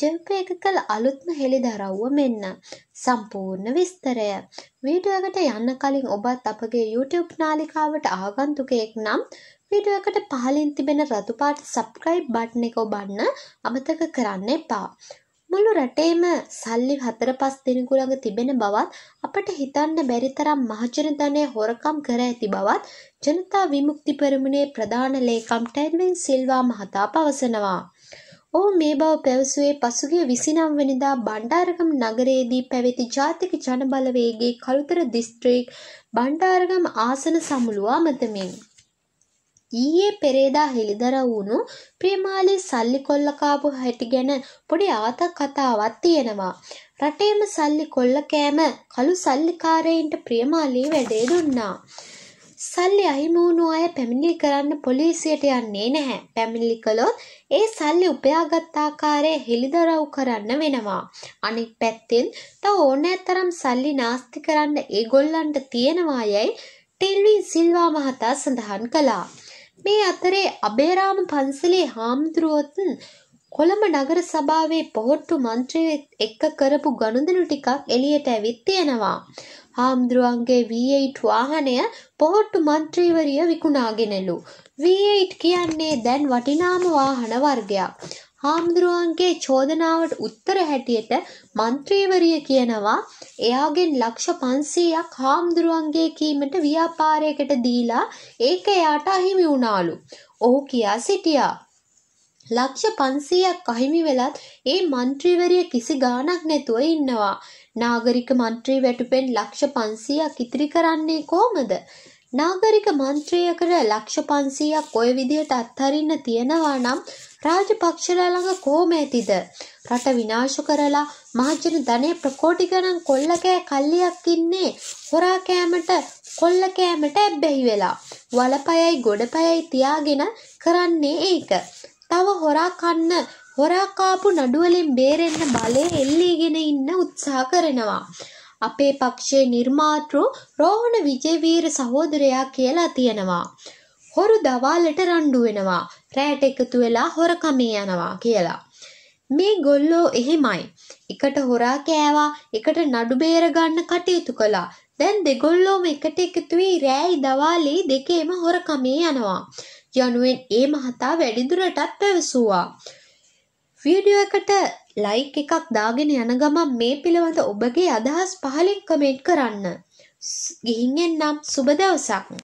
ජවිප එක කළ අලුත්ම හෙළි දරව්ව මෙන්න. සම්පූර්ණ විස්තරය. වීඩුවකට යන්න කලින් ඔබත් අපගේ YouTube නාලිකාවට ආගන්තුකයෙක් නම් වීඩුවකට පහලින් තිබෙන රතුපාට සබ්ක්‍රයිබ් බට්න එක ඔබන්න අමතක කරන්න එපා. මුළු රටේම සල්ලි හතර පස් දෙනෙකු ළඟ තිබෙන බවත් අපට හිතන්න බැරි තරම් මහජන ධනය හොරකම් කර ඇති බවත් ජනතා විමුක්ති පෙරමුණේ ප්‍රධාන ලේකම් ටැඩ්වින් සිල්වා මහතා පවසනවා. ඔහු මේ බව පැවසුවේ පසුගිය 29 වෙනිදා බණ්ඩාරගම නගරයේදී පැවති ජාතික ජනබලවේගයේ කළුතර දිස්ත්‍රික් බණ්ඩාරගම ආසන සමුළුව අමතමින්. ඊයේ පෙරේදා හෙළිදරව් වුණු ප්‍රියමාලී සල්ලි කොල්ල කාපු හැටි ගැන පොඩි ආතක් කතාවක් තියෙනවා. රටේම සල්ලි කොල්ල කෑම කළු සල්ලිකාරයින්ට ප්‍රියමාලී වැඩේ දුන්නා. සල්ලි අහිමුණු අය පැමිණිලි කරන්න පොලිසියට යන්නේ නැහැ. පැමිණිලි කළොත් ඒ සල්ලි උපයාගත් ආකාරය හෙළිදරව් කරන්න වෙනවා. අනෙක් පැත්තෙන් තව ඕනෑතරම් සල්ලි නාස්ති කරන්න ඒගොල්ලන්ට තියෙනවා යයි ටෙල්වින් සිල්වා මහතා සඳහන් කළා. මේ අතරේ අබේරාම පන්සලේ හාමුදුරුවොත් කොළඹ නගර සභාවේ පොහොට්ටු මන්ත්‍රය එක්ක කරපු ගනුදෙනු ටිකක් එළියට ඇවිත් තියෙනවා. හාමුදුරුවන්ගේ V8 වාහනය පොහොට්ටු මන්ත්‍රීවරිය විකුණාගෙනලු. V8 කියන්නේ දැන් වටිනාම වාහන වර්ගයක්. හාමුදුරුවන්ගේ චෝදනාවට උත්තර හැටියට මන්ත්‍රීවරිය කියනවා එයාගෙන් ලක්ෂ පන්සීයක් හාමුදුරුවන්ගේ කීමට ව්‍යාපාරයකට දීලා ඒක එයාට අහිමි වුණාලු. ඔහු කියා සිටියා. ලක්ෂ පන්සීයක් අහිමි වෙලත් ඒ මන්ත්‍රීවරිය කිසි ගානක් නැතුව ඉන්නවා. නාගරික මන්ත්‍රී වැටුපෙන් ලක්ෂ පන්සීයක් ඉතිරි කරන්නේ කෝමද. නාගරික මන්ත්‍රයකට ලක්ෂ පන්සීයක් ඔය විදිහට අත්හරින්න තියෙනවා නම් රාජපක්ෂල ළඟ කොහොම ඇතිද? රට විනාශ කරලා මහජන ධනය ප්‍රකෝටි ගණන් කොල්ලකෑ කල්ලියක් ඉන්නේ හොරා කෑමට කොල්ල කෑමට ඇබ්බැහි වෙලා. වලපයයි ගොඩපයයි තියාගෙන කරන්නේ ඒක. තව හොරා කන්න හොරා කාපු නඩුවලින් බේරෙන්න බලය එල්ලීගෙන ඉන්න උත්සාහ කරනවා. අපේ පක්ෂයේ නිර්මාතෘ රෝහණ විජේවීර සහෝදරයා කියලා තියෙනවා. හොරු දවාලට රණ්ඩු වෙනවා. රැයට එකතු වෙලා හොරකමේ යනවා කියලා. මේ ගොල්ලෝ එහෙමයි. එකට හොරා කෑවා, එකට නඩු බේර ගන්න කටයුතු කළා. දැන් දෙගොල්ලෝම එකට එකතු වී රෑයි දවාලේ දෙකේම හොරකමේ යනවා. යනුවෙන් ඒ මහතා වැඩිදුරටත් පැවසුවා. වීඩියෝ එකට ලයික් එකක් දාගෙන යන ගමන් මේ පිළිබඳ ඔබගේ අදහස් පහලින් කමෙන්ට් කරන්න. ගිහින් එන්නම් සුබ දවසක්.